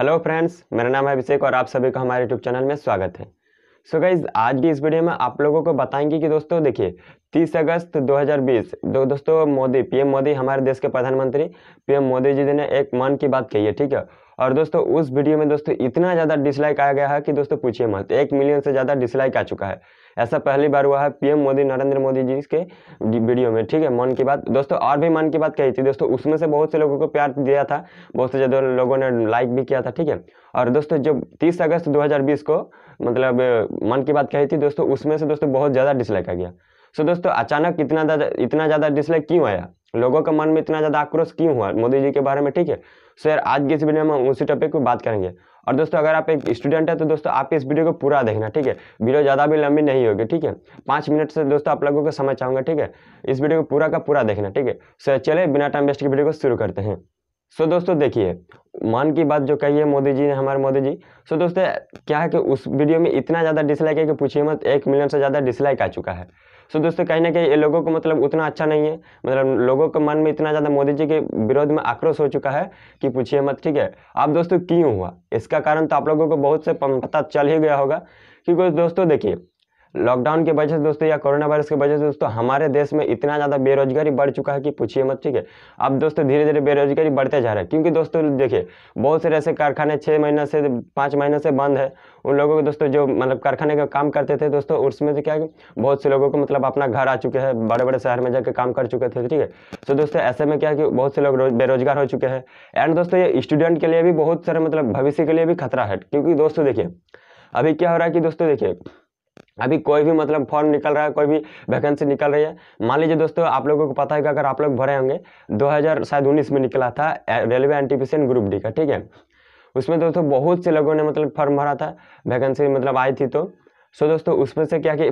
hello friends मेरा नाम है अभिषेक और आप सभी का हमारे यूट्यूब चैनल में स्वागत है सो so गाइज आज की इस वीडियो में आप लोगों को बताएंगे कि दोस्तों देखिए तीस अगस्त 2020 दो दोस्तों मोदी पीएम मोदी हमारे देश के प्रधानमंत्री पीएम मोदी जी ने एक मन की बात कही है ठीक है और दोस्तों उस वीडियो में दोस्तों इतना ज़्यादा डिसलाइक आया गया है कि दोस्तों पूछिए मत एक मिलियन से ज़्यादा डिसलाइक आ चुका है ऐसा पहली बार हुआ है पीएम मोदी नरेंद्र मोदी जी के वीडियो में ठीक है मन की बात दोस्तों और भी मन की बात कही थी दोस्तों उसमें से बहुत से लोगों को प्यार दिया था बहुत से ज़्यादा लोगों ने लाइक भी किया था ठीक है और दोस्तों जब तीस अगस्त दो को मतलब मन की बात कही थी दोस्तों उसमें से दोस्तों बहुत ज़्यादा डिसलाइक आ गया सो दोस्तों अचानक इतना ज़्यादा इतना ज़्यादा डिसलाइक क्यों आया लोगों के मन में इतना ज़्यादा आक्रोश क्यों हुआ मोदी जी के बारे में ठीक है सो यार आज की इस वीडियो में हम उसी टॉपिक पर बात करेंगे और दोस्तों अगर आप एक स्टूडेंट है तो दोस्तों आप इस वीडियो को पूरा देखना ठीक है वीडियो ज़्यादा भी लंबी नहीं होगी ठीक है पाँच मिनट से दोस्तों आप लोगों को समझ चाहूँगा ठीक है इस वीडियो को पूरा का पूरा देखना ठीक है सो चले बिना टाइम वेस्ट की वीडियो को शुरू करते हैं सो दोस्तों देखिए मान की बात जो कही है मोदी जी ने हमारे मोदी जी सो दोस्तों क्या है कि उस वीडियो में इतना ज़्यादा डिसलाइक है कि पूछिए मत एक मिलियन से ज़्यादा डिसलाइक आ चुका है सो दोस्तों कहीं ना कहीं ये लोगों को मतलब उतना अच्छा नहीं है मतलब लोगों के मन में इतना ज़्यादा मोदी जी के विरोध में आक्रोश हो चुका है कि पूछिए मत ठीक है आप दोस्तों क्यों हुआ इसका कारण तो आप लोगों को बहुत से पता चल ही गया होगा क्योंकि दोस्तों देखिए लॉकडाउन की वजह से दोस्तों या कोरोना वायरस की वजह से दोस्तों हमारे देश में इतना ज़्यादा बेरोजगारी बढ़ चुका है कि पूछिए मत ठीक है अब दोस्तों धीरे धीरे बेरोजगारी बढ़ते जा रहा है क्योंकि दोस्तों देखिए बहुत से ऐसे कारखाने छः महीने से पाँच महीने से बंद है उन लोगों को दोस्तों जो मतलब कारखाने का काम करते थे दोस्तों उसमें से क्या है बहुत से लोगों को मतलब अपना घर आ चुके हैं बड़े बड़े शहर में जाकर काम कर चुके थे ठीक है तो दोस्तों ऐसे में क्या है कि बहुत से लोग बेरोजगार हो चुके हैं एंड दोस्तों ये स्टूडेंट के लिए भी बहुत सारे मतलब भविष्य के लिए भी खतरा है क्योंकि दोस्तों देखिए अभी क्या हो रहा है कि दोस्तों देखिए अभी कोई भी मतलब फॉर्म निकल रहा है कोई भी वैकेंसी निकल रही है मान लीजिए दोस्तों आप लोगों को पता है कि अगर आप लोग भरे होंगे दो शायद उन्नीस में निकला था रेलवे एन ग्रुप डी का ठीक है उसमें दोस्तों बहुत से लोगों ने मतलब फॉर्म भरा था वैकेंसी मतलब आई थी तो सो दोस्तों उसमें से क्या कि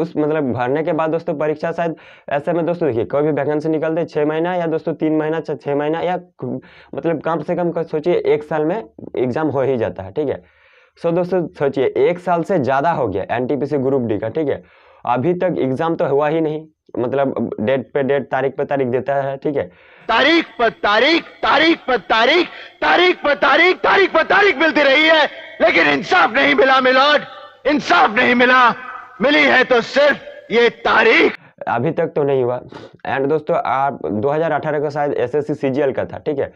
उस मतलब भरने के बाद दोस्तों परीक्षा शायद ऐसे में दोस्तों देखिए कोई भी वैकेंसी निकल दे छः महीना या दोस्तों तीन महीना छः महीना या मतलब कम से कम सोचिए एक साल में एग्जाम हो ही जाता है ठीक है सो दोस्तों सोचिए एक साल से ज़्यादा हो गया सी ग्रुप डी का ठीक है अभी तक एग्जाम तो हुआ ही नहीं मतलब डेट पे डेट तारीख पे तारीख देता है ठीक है तारीख पर तारीख तारीख पर तारीख तारीख पर तारीख तारीख पर तारीख मिलती रही है लेकिन इंसाफ नहीं मिला मिलोट इंसाफ नहीं मिला मिली है तो सिर्फ ये तारीख अभी तक तो नहीं हुआ एंड दोस्तों आप 2018 का शायद एसएससी सीजीएल का था ठीक है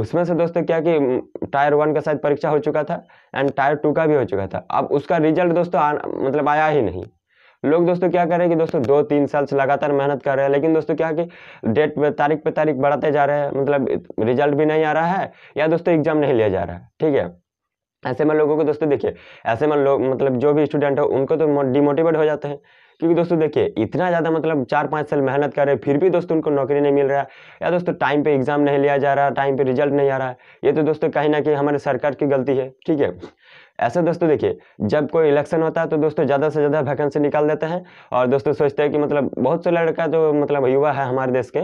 उसमें से दोस्तों क्या कि टायर वन का शायद परीक्षा हो चुका था एंड टायर टू का भी हो चुका था अब उसका रिजल्ट दोस्तों आ, मतलब आया ही नहीं लोग दोस्तों क्या करें कि दोस्तों दो तीन साल से लगातार मेहनत कर रहे हैं लेकिन दोस्तों क्या कि डेट पे तारीख पे तारीख बढ़ाते जा रहे हैं मतलब रिजल्ट भी नहीं आ रहा है या दोस्तों एग्जाम नहीं लिया जा रहा है ठीक है ऐसे में लोगों को दोस्तों देखिए ऐसे में लोग मतलब जो भी स्टूडेंट हो उनको तो डिमोटिवेट हो जाते हैं क्योंकि दोस्तों देखिए इतना ज़्यादा मतलब चार पाँच साल मेहनत कर रहे फिर भी दोस्तों उनको नौकरी नहीं मिल रहा है या दोस्तों टाइम पर एग्जाम नहीं लिया जा रहा टाइम पर रिजल्ट नहीं आ रहा है ये तो दोस्तों कहीं ना कहीं हमारे सरकार की गलती है ठीक है ऐसा दोस्तों देखिए जब कोई इलेक्शन होता है तो दोस्तों ज़्यादा से ज़्यादा वैकेंसी निकाल देते हैं और दोस्तों सोचते हैं कि मतलब बहुत से लड़का जो मतलब युवा है हमारे देश के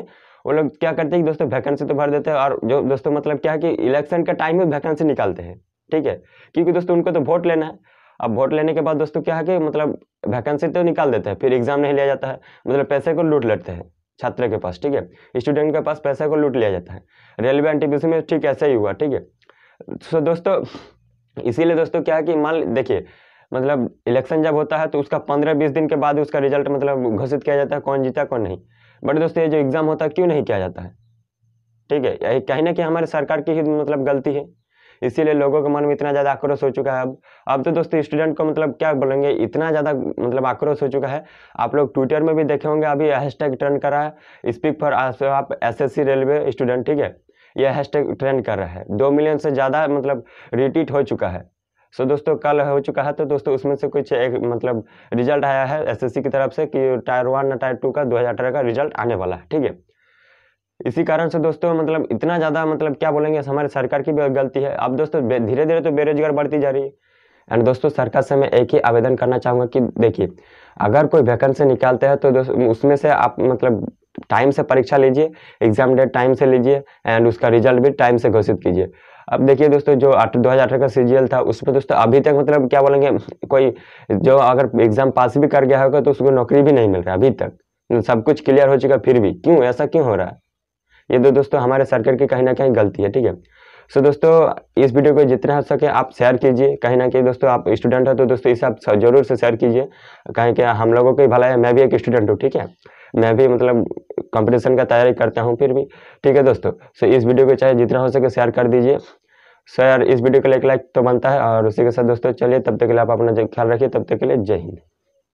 वो लोग क्या करते हैं कि दोस्तों वैकेंसी तो भर देते हैं और जो दोस्तों मतलब क्या है कि इलेक्शन का टाइम में वैकेंसी निकालते हैं ठीक है क्योंकि दोस्तों उनको तो वोट लेना है अब वोट लेने के बाद दोस्तों क्या है कि मतलब वैकेंसी तो निकाल देते हैं फिर एग्जाम नहीं लिया जाता है मतलब पैसे को लूट लेते हैं छात्र के पास ठीक है स्टूडेंट के पास पैसे को लूट लिया जाता है रेलवे एन में ठीक ऐसा ही हुआ ठीक है सो तो दोस्तों इसीलिए दोस्तों क्या है कि मान देखिए मतलब इलेक्शन जब होता है तो उसका पंद्रह बीस दिन के बाद उसका रिजल्ट मतलब घोषित किया जाता है कौन जीता कौन नहीं बट दोस्तों ये जो एग्ज़ाम होता है क्यों नहीं किया जाता है ठीक है कहीं ना कहीं हमारे सरकार की ही मतलब गलती है इसीलिए लोगों के मन में इतना ज़्यादा आक्रोश हो चुका है अब अब तो दोस्तों स्टूडेंट को मतलब क्या बोलेंगे इतना ज़्यादा मतलब आक्रोश हो चुका है आप लोग ट्विटर में भी देखे होंगे अभी हैशटैग ट्रेंड कर रहा है स्पीक फॉर तो आप सी रेलवे स्टूडेंट ठीक है यह हैशटैग ट्रेंड कर रहा है दो मिलियन से ज़्यादा मतलब रिटीट हो चुका है सो so, दोस्तों कल हो चुका है तो दोस्तों उसमें से कुछ एक मतलब रिजल्ट आया है एसएससी की तरफ से कि टायर वन टायर टू का दो हज़ार अठारह का रिजल्ट आने वाला है ठीक है इसी कारण से दोस्तों मतलब इतना ज़्यादा मतलब क्या बोलेंगे हमारे सरकार की भी गलती है अब दोस्तों धीरे धीरे तो बेरोजगार बढ़ती जा रही है एंड दोस्तों सरकार से मैं एक ही आवेदन करना चाहूँगा कि देखिए अगर कोई वैकेंसी निकालते हैं तो उसमें से आप मतलब टाइम से परीक्षा लीजिए एग्जाम डेट टाइम से लीजिए एंड उसका रिजल्ट भी टाइम से घोषित कीजिए अब देखिए दोस्तों जो दो हज़ार अठारह का सी था उसमें दोस्तों अभी तक मतलब क्या बोलेंगे कोई जो अगर एग्जाम पास भी कर गया होगा तो उसको नौकरी भी नहीं मिल रहा अभी तक सब कुछ क्लियर हो चुका फिर भी क्यों ऐसा क्यों हो रहा है ये दो तो दोस्तों हमारे सरकार की कहीं ना कहीं गलती है ठीक है सो so, दोस्तों इस वीडियो को जितना हो सके आप शेयर कीजिए कहीं ना कहीं दोस्तों आप स्टूडेंट हो तो दोस्तों इसे आप जरूर से शेयर कीजिए कहीं कि हम लोगों को ही भला है मैं भी एक स्टूडेंट हूँ ठीक है मैं भी मतलब कंपटीशन का तैयारी करता हूँ फिर भी ठीक है दोस्तों सो so, इस वीडियो को चाहे जितना हो सके शेयर कर दीजिए सो so, यार इस वीडियो को लेकर लाइक तो बनता है और उसी के साथ दोस्तों चलिए तब तक के लिए आप अपना ख्याल रखिए तब तक के लिए जय हिंद